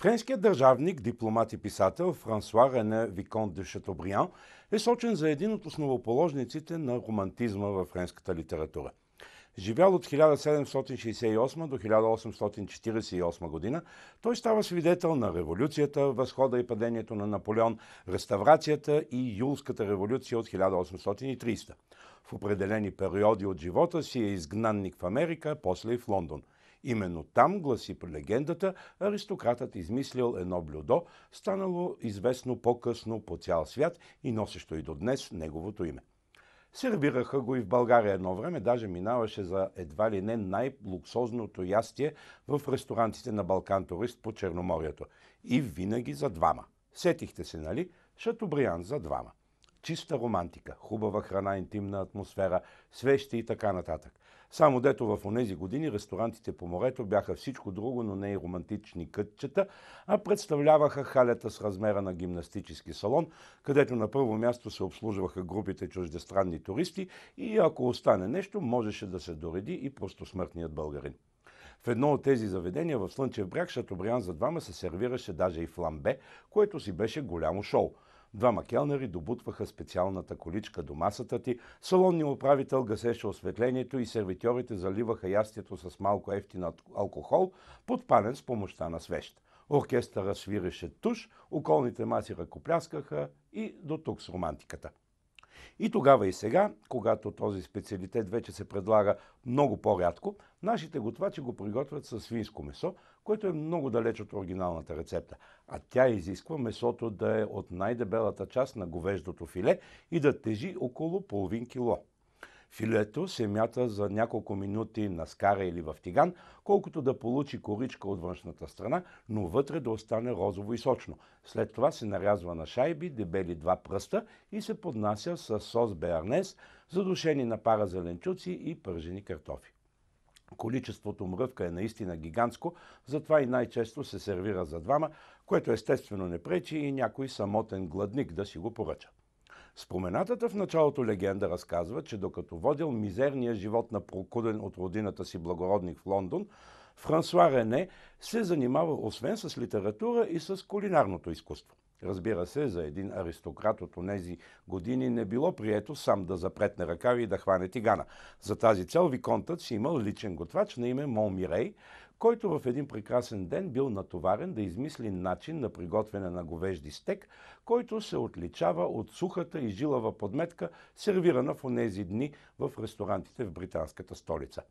Френският държавник, дипломат и писател Франсуа Рене Викон де Шатобриан е сочен за един от основоположниците на романтизма във френската литература. Живял от 1768 до 1848 година, той става свидетел на революцията, възхода и падението на Наполеон, реставрацията и юлската революция от 1830. В определени периоди от живота си е изгнанник в Америка, после и в Лондон – Именно там, гласи легендата, аристократът измислил едно блюдо, станало известно по-късно по цял свят и носещо и до днес неговото име. Сервираха го и в България едно време, даже минаваше за едва ли не най-луксозното ястие в ресторантите на Балкан Турист по Черноморието. И винаги за двама. Сетихте се, нали? Шатобриян за двама чиста романтика, хубава храна, интимна атмосфера, свещи и така нататък. Само дето в онези години ресторантите по морето бяха всичко друго, но не и романтични кътчета, а представляваха халята с размера на гимнастически салон, където на първо място се обслужваха групите чуждестранни туристи и ако остане нещо, можеше да се дореди и просто смъртният българин. В едно от тези заведения в Слънчев бряг Шатобриан за двама се сервираше даже и фламбе, което си беше голямо шоу – Двама келнери добутваха специалната количка до масата ти, салонният управител гасеше осветлението и сервитьорите заливаха ястието с малко ефтин алкохол, подпален с помощта на свещ. Оркестъра свиреше туш, околните маси ръкопляскаха и до тук с романтиката. И тогава и сега, когато този специалитет вече се предлага много по-рядко, нашите готвачи го приготвят с свинско месо, което е много далеч от оригиналната рецепта. А тя изисква месото да е от най-дебелата част на говеждото филе и да тежи около половин кило. Филето се мята за няколко минути на скара или в тиган, колкото да получи коричка от външната страна, но вътре да остане розово и сочно. След това се нарязва на шайби, дебели два пръста и се поднася с сос беарнес, задушени на пара зеленчуци и пържени картофи. Количеството мръвка е наистина гигантско, затова и най-често се сервира за двама, което естествено не пречи и някой самотен гладник да си го поръча. Споменатата в началото легенда разказва, че докато водил мизерния живот на прокуден от родината си благородник в Лондон, Франсуа Рене се занимава освен с литература и с кулинарното изкуство. Разбира се, за един аристократ от онези години не било прието сам да запретне ръкави и да хване тигана. За тази цел Виконтът си имал личен готвач на име Мол Мирей, който в един прекрасен ден бил натоварен да измисли начин на приготвяне на говежди стек, който се отличава от сухата и жилава подметка, сервирана в онези дни в ресторантите в британската столица.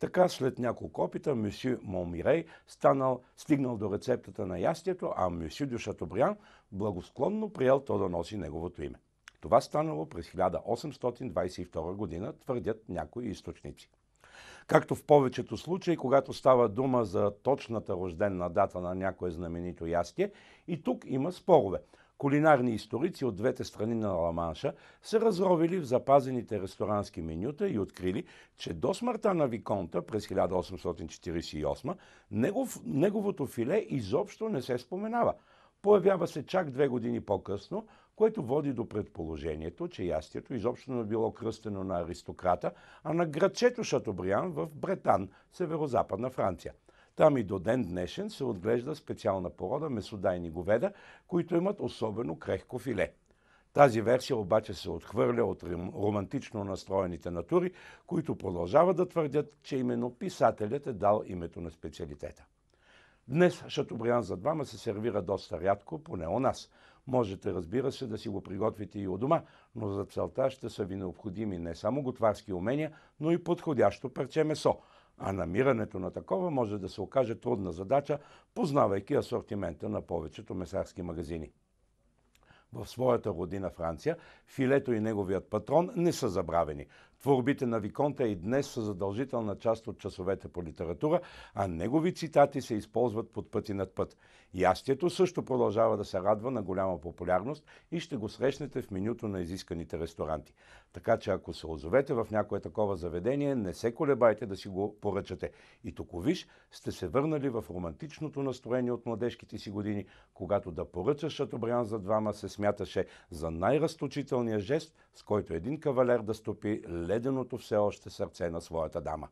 Така след няколко опита Мюсю Момирей станал, стигнал до рецептата на ястието, а Мюсю де Шатобриан благосклонно приел то да носи неговото име. Това станало през 1822 година, твърдят някои източници. Както в повечето случаи, когато става дума за точната рожденна дата на някое знаменито ястие, и тук има спорове. Кулинарни историци от двете страни на Ламанша се разровили в запазените ресторански менюта и открили, че до смъртта на Виконта през 1848 негов, неговото филе изобщо не се споменава. Появява се чак две години по-късно което води до предположението, че ястието изобщо не е било кръстено на аристократа, а на грачето Шатобриан в Бретан, северо-западна Франция. Там и до ден днешен се отглежда специална порода месодайни говеда, които имат особено крехко филе. Тази версия обаче се отхвърля от романтично настроените натури, които продължават да твърдят, че именно писателят е дал името на специалитета. Днес шатобриан за двама се сервира доста рядко, поне у нас – Можете, разбира се, да си го приготвите и у дома, но за целта ще са ви необходими не само готварски умения, но и подходящо парче месо. А намирането на такова може да се окаже трудна задача, познавайки асортимента на повечето месарски магазини. В своята родина Франция филето и неговият патрон не са забравени. Творбите на Виконта и днес са задължителна част от часовете по литература, а негови цитати се използват под път и над път. Ястието също продължава да се радва на голяма популярност и ще го срещнете в менюто на изисканите ресторанти. Така че ако се озовете в някое такова заведение, не се колебайте да си го поръчате. И тук виж, сте се върнали в романтичното настроение от младежките си години, когато да поръчаш шатобрян за двама се смяташе за най-разточителния жест, с който един кавалер да стопи леденото все още сърце на своята дама.